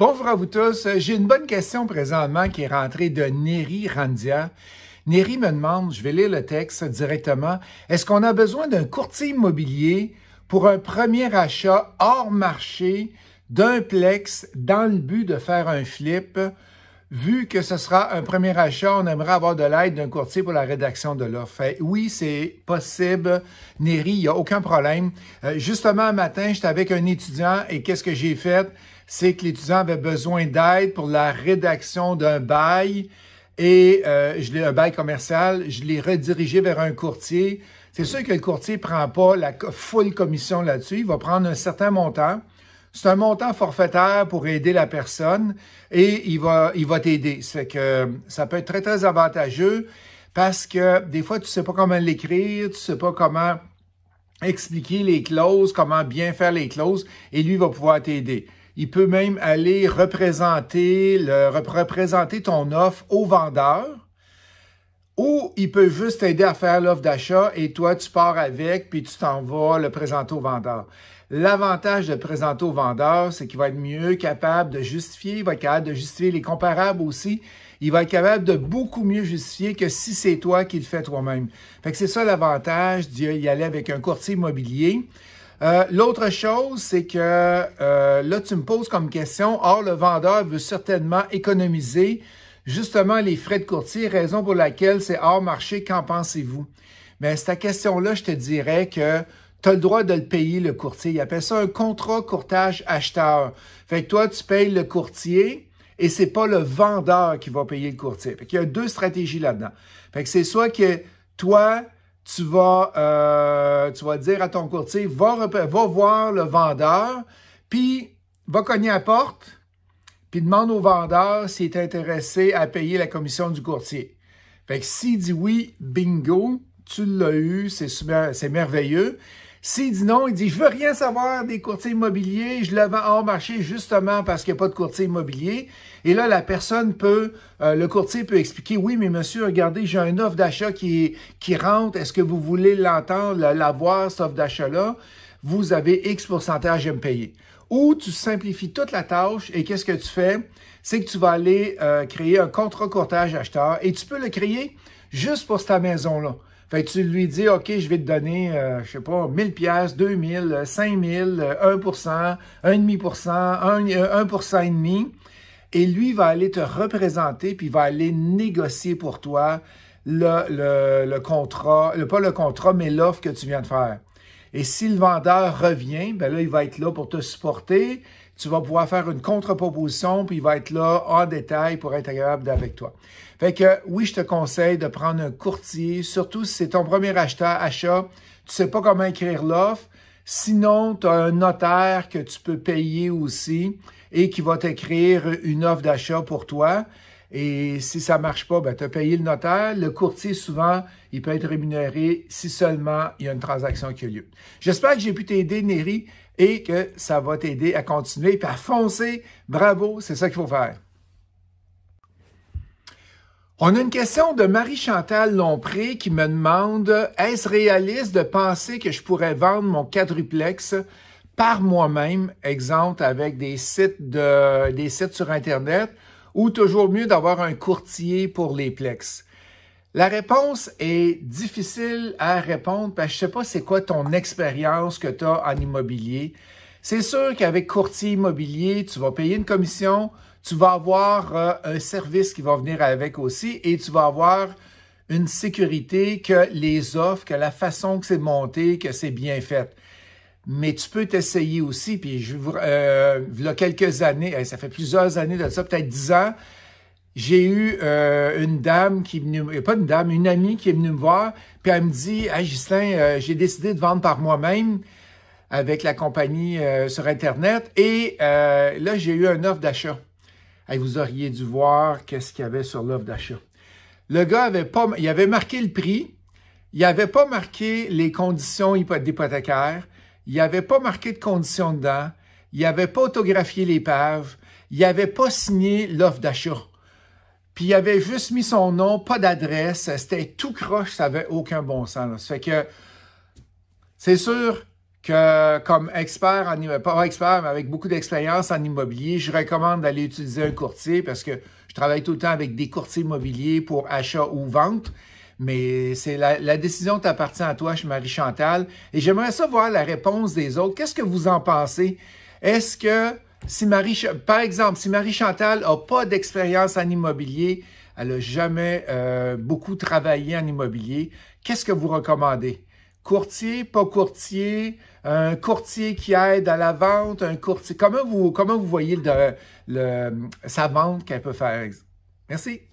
Bonjour à vous tous. Euh, j'ai une bonne question présentement qui est rentrée de Neri Randia. Neri me demande, je vais lire le texte directement, est-ce qu'on a besoin d'un courtier immobilier pour un premier achat hors marché d'un plex dans le but de faire un flip Vu que ce sera un premier achat, on aimerait avoir de l'aide d'un courtier pour la rédaction de l'offre. Oui, c'est possible, Neri, il n'y a aucun problème. Euh, justement, un matin, j'étais avec un étudiant et qu'est-ce que j'ai fait? C'est que l'étudiant avait besoin d'aide pour la rédaction d'un bail et euh, je l'ai un bail commercial, je l'ai redirigé vers un courtier. C'est sûr que le courtier ne prend pas la full commission là-dessus, il va prendre un certain montant. C'est un montant forfaitaire pour aider la personne et il va, il va t'aider. C'est que ça peut être très, très avantageux parce que des fois, tu ne sais pas comment l'écrire, tu ne sais pas comment expliquer les clauses, comment bien faire les clauses et lui va pouvoir t'aider. Il peut même aller représenter, le, représenter ton offre au vendeur ou il peut juste t'aider à faire l'offre d'achat et toi, tu pars avec, puis tu t'en vas le présenter au vendeur. L'avantage de présenter au vendeur, c'est qu'il va être mieux capable de justifier, il va être capable de justifier les comparables aussi. Il va être capable de beaucoup mieux justifier que si c'est toi qui le fais toi-même. Fait que c'est ça l'avantage d'y aller avec un courtier immobilier. Euh, l'autre chose, c'est que euh, là, tu me poses comme question, or, le vendeur veut certainement économiser justement les frais de courtier, raison pour laquelle c'est hors marché, qu'en pensez-vous? Mais ben, cette question-là, je te dirais que tu as le droit de le payer, le courtier. Il appelle ça un contrat courtage-acheteur. Fait que toi, tu payes le courtier et c'est pas le vendeur qui va payer le courtier. Fait qu'il y a deux stratégies là-dedans. Fait que c'est soit que toi, tu vas, euh, tu vas dire à ton courtier, va, va voir le vendeur, puis va cogner à la porte, puis demande au vendeur s'il est intéressé à payer la commission du courtier. Fait que s'il dit oui, bingo, tu l'as eu, c'est merveilleux. S'il dit non, il dit, je veux rien savoir des courtiers immobiliers, je le vends hors marché justement parce qu'il n'y a pas de courtier immobilier. Et là, la personne peut, euh, le courtier peut expliquer, oui, mais monsieur, regardez, j'ai une offre d'achat qui, rentre, est-ce que vous voulez l'entendre, la, voir, cette offre d'achat-là? Vous avez X pourcentage à me payer ou tu simplifies toute la tâche et qu'est-ce que tu fais? C'est que tu vas aller euh, créer un contrat courtage acheteur et tu peux le créer juste pour cette maison-là. Fait tu lui dis, OK, je vais te donner, je euh, je sais pas, 1000 pièces, 2000, 5000, 1%, 1,5%, 1%, et demi. Et lui va aller te représenter puis va aller négocier pour toi le, le, le contrat, pas le contrat, mais l'offre que tu viens de faire. Et si le vendeur revient, ben là, il va être là pour te supporter. Tu vas pouvoir faire une contre-proposition, puis il va être là en détail pour être agréable avec toi. Fait que oui, je te conseille de prendre un courtier, surtout si c'est ton premier acheteur, achat, tu sais pas comment écrire l'offre. Sinon, tu as un notaire que tu peux payer aussi et qui va t'écrire une offre d'achat pour toi. Et si ça ne marche pas, ben, tu as payé le notaire. Le courtier, souvent, il peut être rémunéré si seulement il y a une transaction qui a lieu. J'espère que j'ai pu t'aider, Néri, et que ça va t'aider à continuer et à foncer. Bravo, c'est ça qu'il faut faire. On a une question de Marie-Chantal Lompré qui me demande Est-ce réaliste de penser que je pourrais vendre mon quadruplex par moi-même, exemple avec des sites, des sites sur Internet ou toujours mieux d'avoir un courtier pour les plex? La réponse est difficile à répondre parce que je ne sais pas c'est quoi ton expérience que tu as en immobilier. C'est sûr qu'avec courtier immobilier, tu vas payer une commission, tu vas avoir euh, un service qui va venir avec aussi et tu vas avoir une sécurité que les offres, que la façon que c'est monté, que c'est bien fait mais tu peux t'essayer aussi. Puis, euh, il y a quelques années, ça fait plusieurs années de ça, peut-être dix ans, j'ai eu euh, une dame qui est venue, euh, pas une dame, une amie qui est venue me voir, puis elle me dit, « Ah, Justin, j'ai décidé de vendre par moi-même avec la compagnie sur Internet, et là, j'ai eu un offre d'achat. vous auriez dû voir qu'est-ce qu'il y avait sur l'offre d'achat. Le gars avait pas, il avait marqué le prix, il n'avait pas marqué les conditions hypothécaires, il n'avait avait pas marqué de conditions dedans. Il n'avait pas autographié l'épave. Il n'avait pas signé l'offre d'achat. Puis il avait juste mis son nom, pas d'adresse. C'était tout croche, ça n'avait aucun bon sens. Ça fait que c'est sûr que comme expert en pas expert, mais avec beaucoup d'expérience en immobilier, je recommande d'aller utiliser un courtier parce que je travaille tout le temps avec des courtiers immobiliers pour achat ou vente. Mais c'est la, la, décision t'appartient à toi, chez Marie-Chantal. Et j'aimerais savoir la réponse des autres. Qu'est-ce que vous en pensez? Est-ce que si Marie, par exemple, si Marie-Chantal n'a pas d'expérience en immobilier, elle n'a jamais euh, beaucoup travaillé en immobilier, qu'est-ce que vous recommandez? Courtier, pas courtier, un courtier qui aide à la vente, un courtier. Comment vous, comment vous voyez sa vente qu'elle peut faire? Merci.